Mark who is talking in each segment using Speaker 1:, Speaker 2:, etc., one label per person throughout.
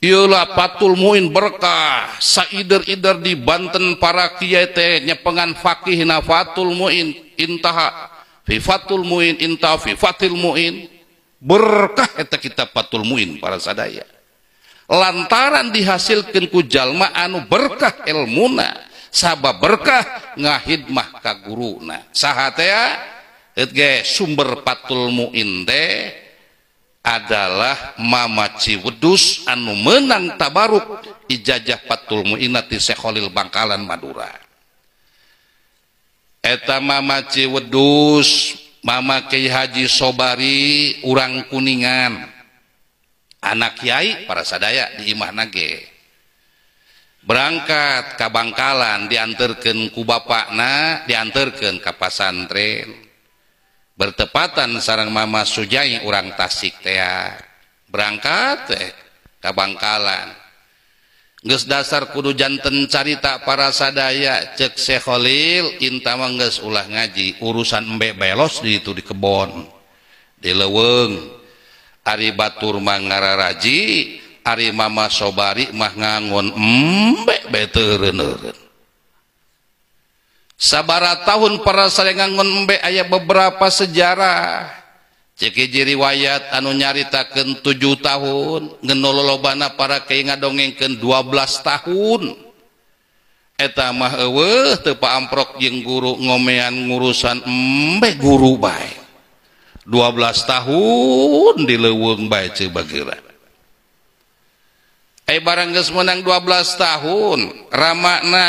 Speaker 1: ialah patul muin berkah saider-ider di Banten para kiai teh nyepengan fakih na fatul muin intaha fi fatul muin inta fi fatil muin berkah eta kita patul muin para sadaya lantaran dihasilkan ku jalma anu berkah ilmuna sabab berkah ngahidmah ka guruna saha teh ya? sumber patul muin teh adalah mama Ci wedus anu menant tabarut ijajah patulmuholil Bangkalan Madura mama Ci wedus mama Ky Haji sobbari urang kuningan anak Kyai para sadaya di Imah Nage berangkat kabangkalan diantken kuba Pakna diantken Kapasanrelu epatan sarang Mama Sujahi orang tasiktea berangkat kabangkalan ge dasar kujan tencarita para sada cek seholil inta mengges ulah ngaji urusan Mmbek belo gitu di kebon dileweng Aribatur mangararaji hari Mama sobari mahnganun emmbek bener Hai sabarat tahun para salngan ngombe aya beberapa sejarah cekijiriwayat anu nyaritaken tuju tahun loban para dongeng ke 12 tahunrok ngoome gurusanmbe guru 12 tahun dilewung baik bar menang 12 tahun ramakna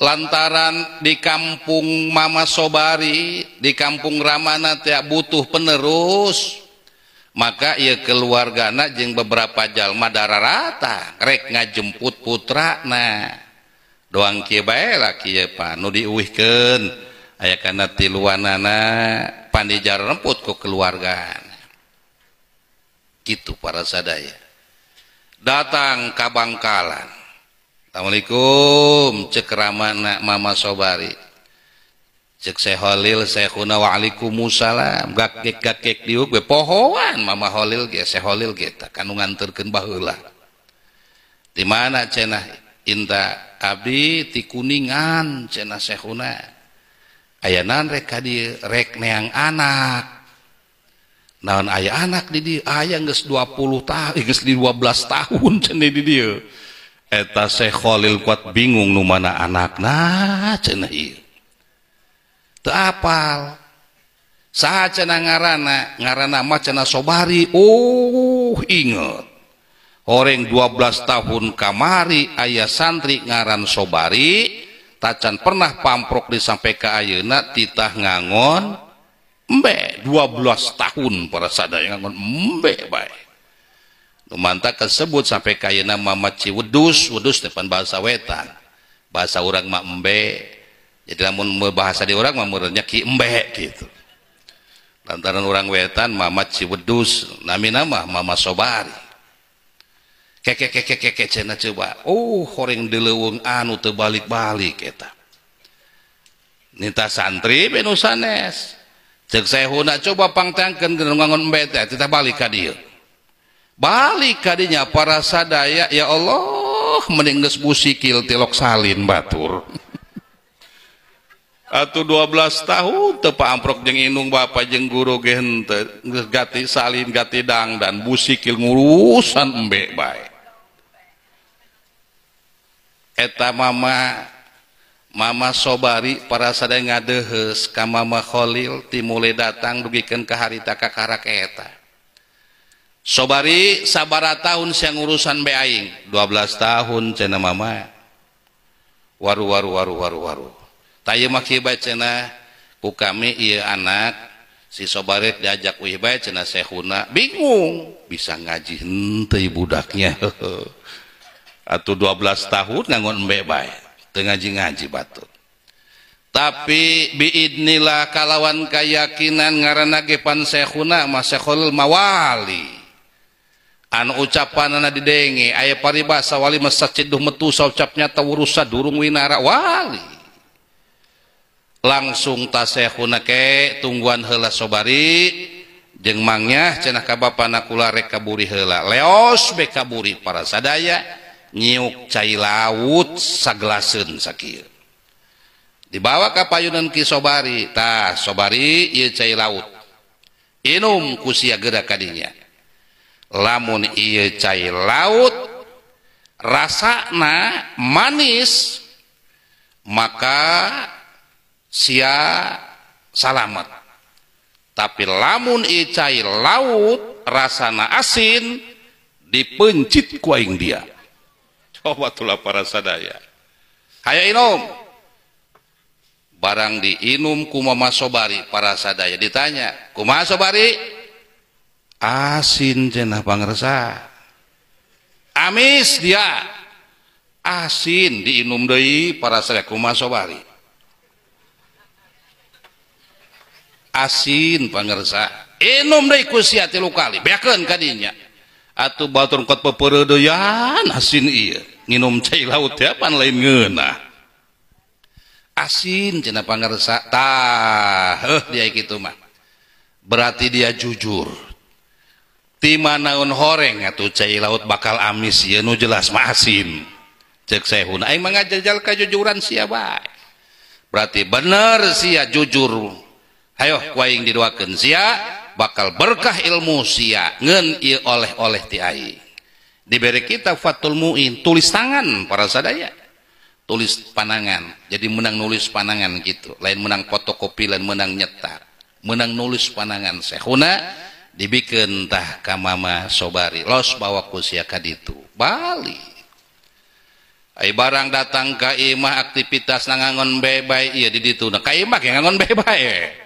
Speaker 1: lantaran di kampung Mama Sobari, di kampung Ramana tiap butuh penerus, maka ia keluarga anak jeng beberapa jalma darah rata, rek ngajemput putra na, doang kia bae lah kia panu diuihkan, ayah karena tiluanana pandijar remput ke keluarga. Gitu para sadaya. Datang Kabangkalan. amualaikum cekraman mama sobari cek seholil wamsalam poho mamaholilholil kanungan turken bahlah di mana cena inta dikuningan cena se ayaan rekarek yang anak naon ayah anak didi ayah ke 20tali 12 tahun dia holil kuat bingung mana anakna ngaran nga nama cena sobari in orangng 12 tahun kamari ayah santri ngaran sobari tacan pernah pamrok disamp kayeak titah ngangonmbek 12 tahun para sadada ngaon Mmbek baik antakan tersebut sampai kainan Ma Ci wehus wedus depan bahasa wetan bahasa orangmakmbe jadi namun me bahasasa di orang ngonya ki emmbe gitu lantaran orang wetan mama Ci wedus na nama mama sobarre oh, di an terbalik-balik kita nita santri nues coba pantangkanmbe kita balik haddir balik kadinya para sadaya ya Allah meningges musikil tilok salin batur atau belas tahun tepa amprok jeng inung bapak jeng guru gente gati salin gati dang dan busikil ngurusan embe baik eta mama mama sobari para sadaya ngadehes ka mama kholil timule datang dugikan ke harita kakarak eta Q sobari sabara tahun siang urusan being 12 tahun cena mama waruu waruwaru tayki ce anak si diajak bingung bisa ngaji budnya atau 12 tahun nangmbe ngajingaji batut tapi bidnilah kalawan kayakinan ngaranagipan sena masehul mawali ucapan did aya pariwalid me ucapnya tahurung winarawali langsung tasse tumbuhan hela sobaringangnya cenakaba nakula rekaburi helaoskaburi para sad nyiuk laut dibawa Yunan kibar kuusiageranya lamun iya cai laut rasana manis maka sia salamat tapi lamun cai laut rasana asin dipencit kuaing dia coba tulah para sadaya Hayo inum barang diinum kumama sobari para sadaya ditanya kumama sobari asin cenah pangersa amis dia asin diinum deui para sarekumah sobari asin pangersa inum deui ku sia tilu kali beakeun ka dinya atuh batur kot ya, asin iya. nginum cai laut ya pan lain ngena. asin cenah pangersa tah heuh dia kitu mah berarti dia jujur tima naun horeng atau cai laut bakal amis ya nu jelas masin cek saya huna aing mengajajal kejujuran siapa? berarti bener sia jujur ayo kuaing diduakan sia bakal berkah ilmu sia ngen i oleh-oleh ti Di diberi kita fatul muin tulis tangan para sadaya tulis panangan jadi menang nulis panangan gitu lain menang fotokopi lain menang nyetak menang nulis panangan saya sehuna dibikentahkah mama sobarii los bawaku sika itu Bali Hai barang datang kaimah aktivitas nanganon bebayaimakmbe eh.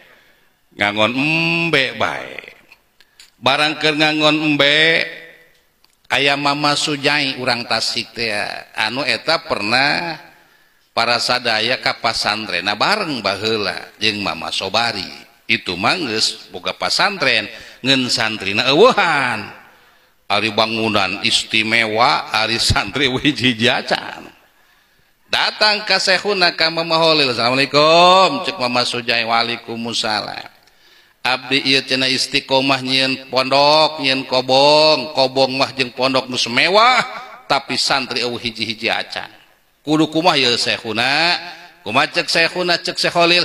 Speaker 1: baranggonmbe ayam mama Sujai u tas anu eteta pernah para sadaya kapas Andren na bareng bah mama sobarii itu manggus buka pasantren punya Ng santri ewuhan Ali bangunan istimewa ari santri wijji jachan datang kas hunna kamu meholilamualaikumk Walikumsalam Abdi cena isiqomah nyin pondk yen kobong kobong mahjeng pondok nusmewah tapi santri hijjihi kudu kumamana cek seholil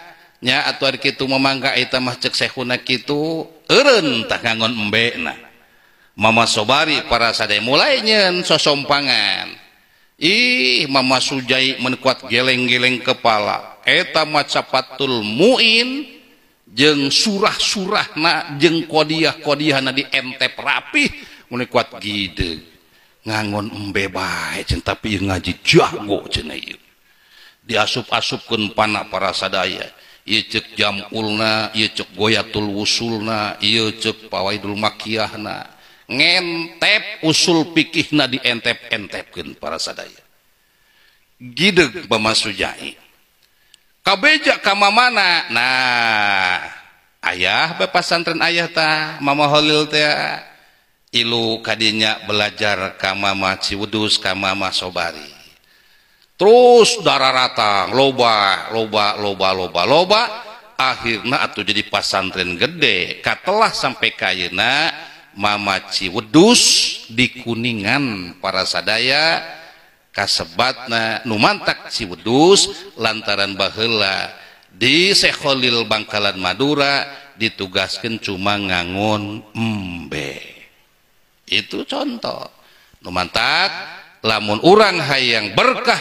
Speaker 1: itu mamaangga masah ngagon membe mama sobari para sadai mulai sosom pangan ih mama Sujai menkuat geleneng-geleng kepalaetatul muin jeng surah-surah na jeng kodiah kodihan di entep rapih meikuatide ngangon emmbeba tapi ngaji jago diasup-asup kun panah para sadaya. punyaulnaulnangenp usulpikihna dientep-entep para sad Su ayaah Bapak sanren Ayh ta mamaholil illu kanya belajar kam mama si wedus kam mama sobarii terus darah ratang loba loba loba loba loba akhirnya atau jadi pasantren gede katelah sampai kayena Mama Ciwedus di Kuningan para sadaya kasebatna numantak Ciwedus lantaran bahela di seholil Bangkalan Madura ditugaskan cuma ngangon embe itu contoh numantak lamun orang hayang berkah